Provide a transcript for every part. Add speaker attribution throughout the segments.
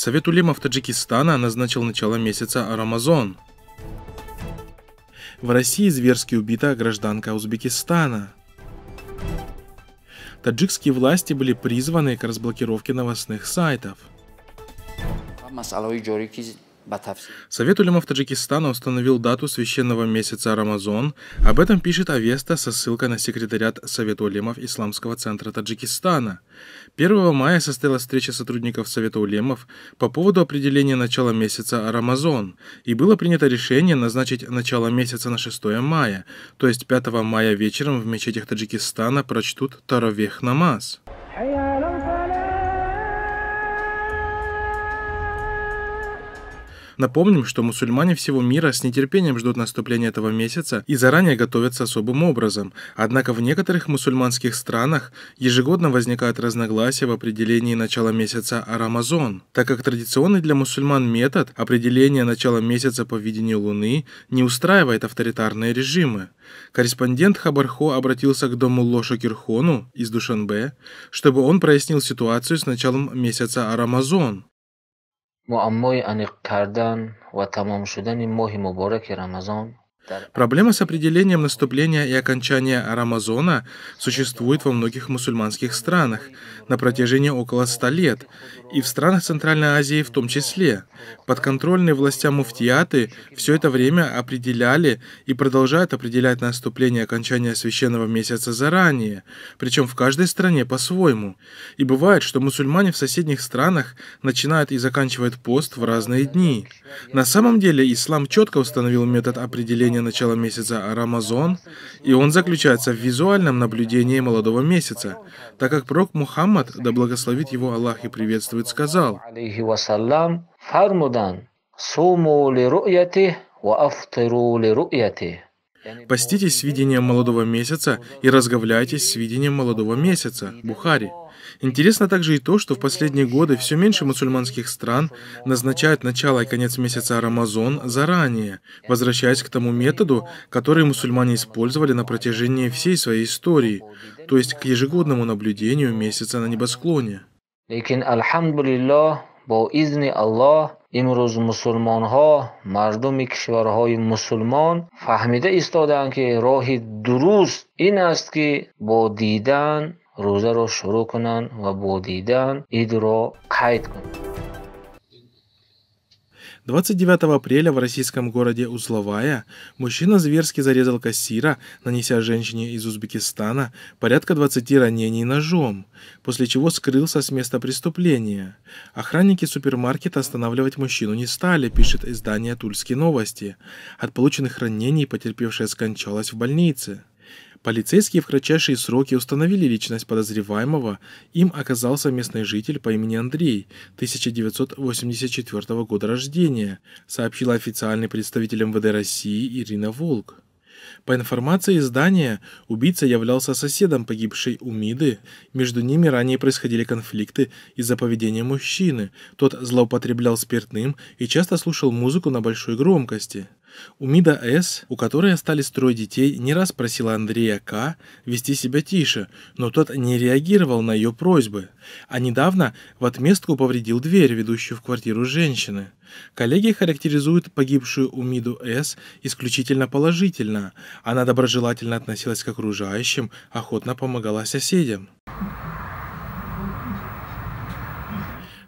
Speaker 1: Совет улемов Таджикистана назначил начало месяца Рамазон. В России зверски убита гражданка Узбекистана. Таджикские власти были призваны к разблокировке новостных сайтов. Совет улемов Таджикистана установил дату священного месяца Рамазон. Об этом пишет Авеста со ссылкой на секретариат Совета улемов Исламского центра Таджикистана. 1 мая состоялась встреча сотрудников Совета улемов по поводу определения начала месяца Рамазон, и было принято решение назначить начало месяца на 6 мая, то есть 5 мая вечером в мечетях Таджикистана прочтут Таравех намаз. Напомним, что мусульмане всего мира с нетерпением ждут наступления этого месяца и заранее готовятся особым образом. Однако в некоторых мусульманских странах ежегодно возникают разногласия в определении начала месяца Рамазон, так как традиционный для мусульман метод определения начала месяца по видению Луны не устраивает авторитарные режимы. Корреспондент Хабархо обратился к дому Лоша Кирхону из Душанбе, чтобы он прояснил ситуацию с началом месяца Рамазон. муаммои аниқ кардан ва тамом шудани моҳи мубораки рамазон Проблема с определением наступления и окончания Рамазона существует во многих мусульманских странах на протяжении около ста лет, и в странах Центральной Азии в том числе. Подконтрольные властям муфтияты все это время определяли и продолжают определять наступление и окончание священного месяца заранее, причем в каждой стране по-своему. И бывает, что мусульмане в соседних странах начинают и заканчивают пост в разные дни. На самом деле ислам четко установил метод определения ожидания начала месяца Рамазон, и он заключается в визуальном наблюдении молодого месяца, так как пророк Мухаммад, да благословит его Аллах и приветствует, сказал, «Поститесь с видением молодого месяца и разговляйтесь с видением молодого месяца» Бухари. Интересно также и то, что в последние годы все меньше мусульманских стран назначают начало и конец месяца Рамазон заранее, возвращаясь к тому методу, который мусульмане использовали на протяжении всей своей истории, то есть к ежегодному наблюдению месяца на небосклоне. Лекин, алхамдулиллах, бо изни Аллах, имрӯз мусулмонҳо мардуми кишварҳои мусулмон фаҳмида истодаанд ки роҳи дуруст ин рӯзаро шурӯъ кунанд ва бо дидан идро қайд кунанд 29 апреля в российском городе Узловая мужчина зверски зарезал кассира, нанеся женщине из Узбекистана порядка 20 ранений ножом, после чего скрылся с места преступления. Охранники супермаркета останавливать мужчину не стали, пишет издание «Тульские новости». От полученных ранений потерпевшая скончалась в больнице. Полицейские в кратчайшие сроки установили личность подозреваемого. Им оказался местный житель по имени Андрей, 1984 года рождения, сообщила официальный представитель МВД России Ирина Волк. По информации издания, убийца являлся соседом погибшей Умиды. Между ними ранее происходили конфликты из-за поведения мужчины. Тот злоупотреблял спиртным и часто слушал музыку на большой громкости. Умида С., у которой остались трое детей, не раз просила Андрея К. вести себя тише, но тот не реагировал на ее просьбы. А недавно в отместку повредил дверь, ведущую в квартиру женщины. Коллеги характеризуют погибшую Умиду С. исключительно положительно. Она доброжелательно относилась к окружающим, охотно помогала соседям.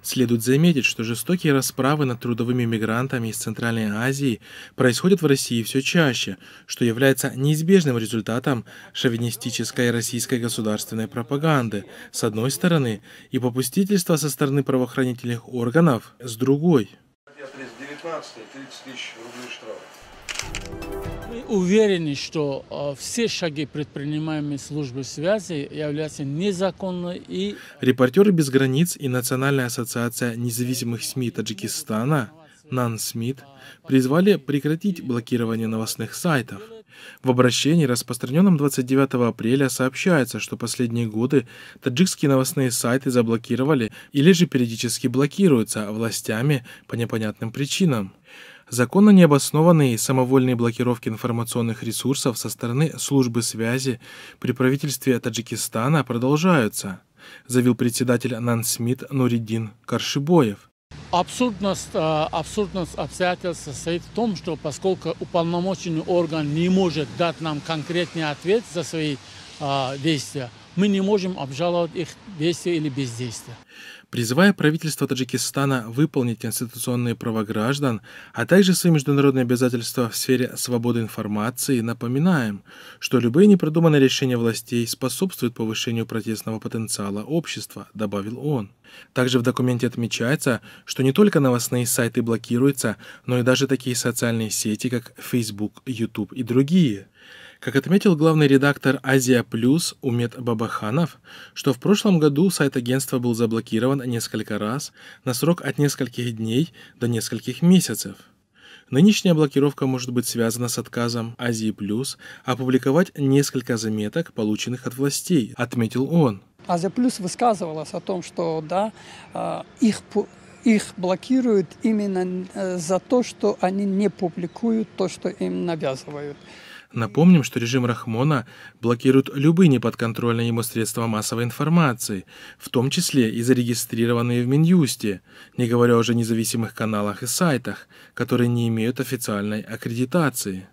Speaker 1: Следует заметить, что жестокие расправы над трудовыми мигрантами из Центральной Азии происходят в России все чаще, что является неизбежным результатом шовинистической российской государственной пропаганды, с одной стороны, и попустительства со стороны правоохранительных органов, с другой. 19-30 тысяч рублей штрафа уверены, что а, все шаги, предпринимаемые службой связи, являются незаконными и... Репортеры без границ и Национальная ассоциация независимых СМИ Таджикистана Нан Смит призвали прекратить блокирование новостных сайтов – в обращении, распространенном 29 апреля, сообщается, что последние годы таджикские новостные сайты заблокировали или же периодически блокируются властями по непонятным причинам. Законно необоснованные самовольные блокировки информационных ресурсов со стороны службы связи при правительстве Таджикистана продолжаются, заявил председатель Нансмит Нуриддин Каршибоев. Абсурдность, э, абсурдность обстоятельств состоит в том, что поскольку уполномоченный орган не может дать нам конкретный ответ за свои э, действия, мы не можем обжаловать их действия или бездействия. Призывая правительство Таджикистана выполнить конституционные права граждан, а также свои международные обязательства в сфере свободы информации, напоминаем, что любые непродуманные решения властей способствуют повышению протестного потенциала общества, добавил он. Также в документе отмечается, что не только новостные сайты блокируются, но и даже такие социальные сети, как Facebook, YouTube и другие – как отметил главный редактор «Азия Плюс» Умет Бабаханов, что в прошлом году сайт агентства был заблокирован несколько раз на срок от нескольких дней до нескольких месяцев. Нынешняя блокировка может быть связана с отказом Азии Плюс опубликовать несколько заметок, полученных от властей, отметил он. Азия Плюс высказывалась о том, что да, э, их их блокируют именно э, за то, что они не публикуют то, что им навязывают. Напомним, что режим Рахмона блокирует любые неподконтрольные ему средства массовой информации, в том числе и зарегистрированные в Минюсте, не говоря уже о независимых каналах и сайтах, которые не имеют официальной аккредитации.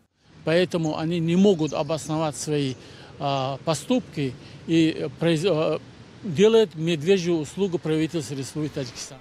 Speaker 1: Поэтому они не могут обосновать свои а, поступки и а, делает медвежью услугу правительства Республики Таджикистан.